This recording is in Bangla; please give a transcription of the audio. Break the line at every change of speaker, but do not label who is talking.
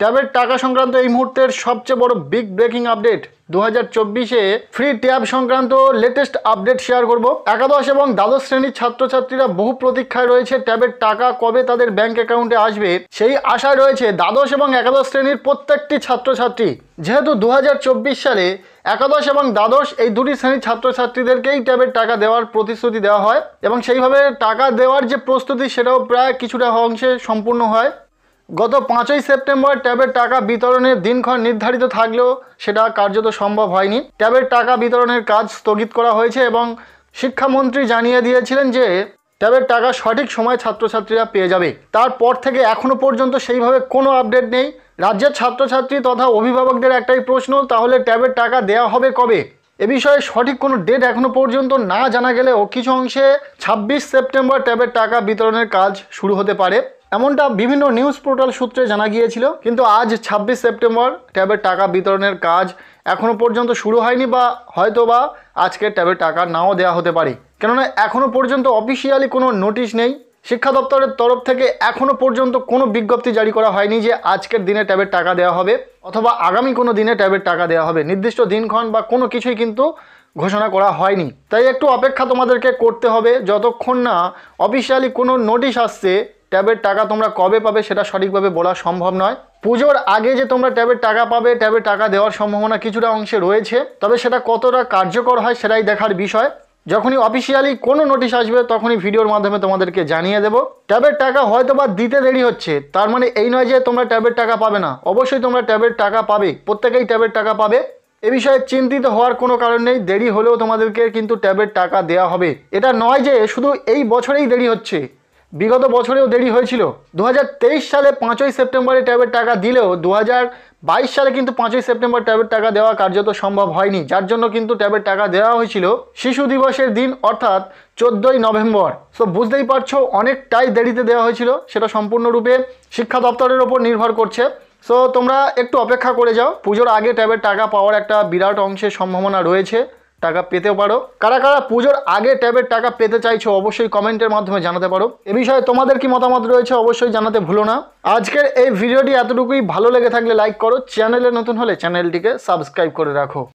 ট্যাবের টাকা সংক্রান্ত এই মুহূর্তের সবচেয়ে বড় বিগ ব্রেকিং আপডেট দু হাজার চব্বিশে ফ্রি ট্যাব সংক্রান্ত লেটেস্ট আপডেট শেয়ার করব একাদশ এবং দ্বাদশ শ্রেণীর ছাত্রছাত্রীরা বহু প্রতীক্ষায় রয়েছে ট্যাবের টাকা কবে তাদের ব্যাংক অ্যাকাউন্টে আসবে সেই আশায় রয়েছে দ্বাদশ এবং একাদশ শ্রেণীর প্রত্যেকটি ছাত্রছাত্রী যেহেতু দু সালে একাদশ এবং দ্বাদশ এই দুটি শ্রেণীর ছাত্রছাত্রীদেরকেই ট্যাবের টাকা দেওয়ার প্রতিশ্রুতি দেওয়া হয় এবং সেইভাবে টাকা দেওয়ার যে প্রস্তুতি সেটাও প্রায় কিছুটা অংশে সম্পূর্ণ হয় গত পাঁচই সেপ্টেম্বর ট্যাবের টাকা বিতরণের দিনক্ষণ নির্ধারিত থাকলেও সেটা কার্যত সম্ভব হয়নি ট্যাবের টাকা বিতরণের কাজ স্থগিত করা হয়েছে এবং শিক্ষামন্ত্রী জানিয়ে দিয়েছিলেন যে ট্যাবের টাকা সঠিক সময় ছাত্রছাত্রীরা পেয়ে যাবে তারপর থেকে এখনও পর্যন্ত সেইভাবে কোনো আপডেট নেই রাজ্যের ছাত্রছাত্রী তথা অভিভাবকদের একটাই প্রশ্ন তাহলে ট্যাবের টাকা দেয়া হবে কবে এ বিষয়ে সঠিক কোনো ডেট এখনও পর্যন্ত না জানা গেলেও কিছু অংশে ছাব্বিশ সেপ্টেম্বর ট্যাবের টাকা বিতরণের কাজ শুরু হতে পারে এমনটা বিভিন্ন নিউজ পোর্টাল সূত্রে জানা গিয়েছিল কিন্তু আজ ২৬ সেপ্টেম্বর ট্যাবের টাকা বিতরণের কাজ এখনও পর্যন্ত শুরু হয়নি বা হয়তো বা আজকে ট্যাবের টাকা নাও দেওয়া হতে পারে কেননা এখনও পর্যন্ত অফিসিয়ালি কোনো নোটিশ নেই শিক্ষা দপ্তরের তরফ থেকে এখনও পর্যন্ত কোনো বিজ্ঞপ্তি জারি করা হয়নি যে আজকের দিনে ট্যাবের টাকা দেওয়া হবে অথবা আগামী কোনো দিনে ট্যাবের টাকা দেওয়া হবে নির্দিষ্ট দিনক্ষণ বা কোনো কিছুই কিন্তু ঘোষণা করা হয়নি তাই একটু অপেক্ষা তোমাদেরকে করতে হবে যতক্ষণ না অফিসিয়ালি কোনো নোটিশ আসছে ট্যাবের টাকা তোমরা কবে পাবে সেটা সঠিকভাবে বলা সম্ভব নয় পুজোর আগে যে তোমরা ট্যাবের টাকা পাবে ট্যাবের টাকা দেওয়ার সম্ভাবনা কিছুটা অংশে রয়েছে তবে সেটা কতটা কার্যকর হয় সেটাই দেখার বিষয় যখনই অফিসিয়ালি কোনো নোটিশ আসবে তখনই ভিডিওর মাধ্যমে তোমাদেরকে জানিয়ে দেব ট্যাবের টাকা হয়তো বা দিতে দেরি হচ্ছে তার মানে এই নয় যে তোমরা ট্যাবের টাকা পাবে না অবশ্যই তোমরা ট্যাবের টাকা পাবে প্রত্যেকেই ট্যাবের টাকা পাবে এ বিষয়ে চিন্তিত হওয়ার কোনো কারণ নেই দেরি হলেও তোমাদেরকে কিন্তু ট্যাবের টাকা দেয়া হবে এটা নয় যে শুধু এই বছরেই দেরি হচ্ছে বিগত বছরেও দেরি হয়েছিল দু সালে পাঁচই সেপ্টেম্বরে ট্যাবের টাকা দিলেও দু সালে কিন্তু পাঁচই সেপ্টেম্বর ট্যাবের টাকা দেওয়া কার্যত সম্ভব হয়নি যার জন্য কিন্তু ট্যাবের টাকা দেওয়া হয়েছিল শিশু দিবসের দিন অর্থাৎ চোদ্দই নভেম্বর সো বুঝতেই পারছো অনেকটাই দেরিতে দেওয়া হয়েছিল সেটা সম্পূর্ণরূপে শিক্ষা দপ্তরের ওপর নির্ভর করছে সো তোমরা একটু অপেক্ষা করে যাও পুজোর আগে ট্যাবের টাকা পাওয়ার একটা বিরাট অংশের সম্ভাবনা রয়েছে টাকা পেতে পারো কারা কারা পুজোর আগে ট্যাবের টাকা পেতে চাইছো অবশ্যই কমেন্টের মাধ্যমে জানাতে পারো এ বিষয়ে তোমাদের কি মতামত রয়েছে অবশ্যই জানাতে ভুলো না আজকের এই ভিডিওটি এতটুকুই ভালো লেগে থাকলে লাইক করো চ্যানেলে নতুন হলে চ্যানেলটিকে সাবস্ক্রাইব করে রাখো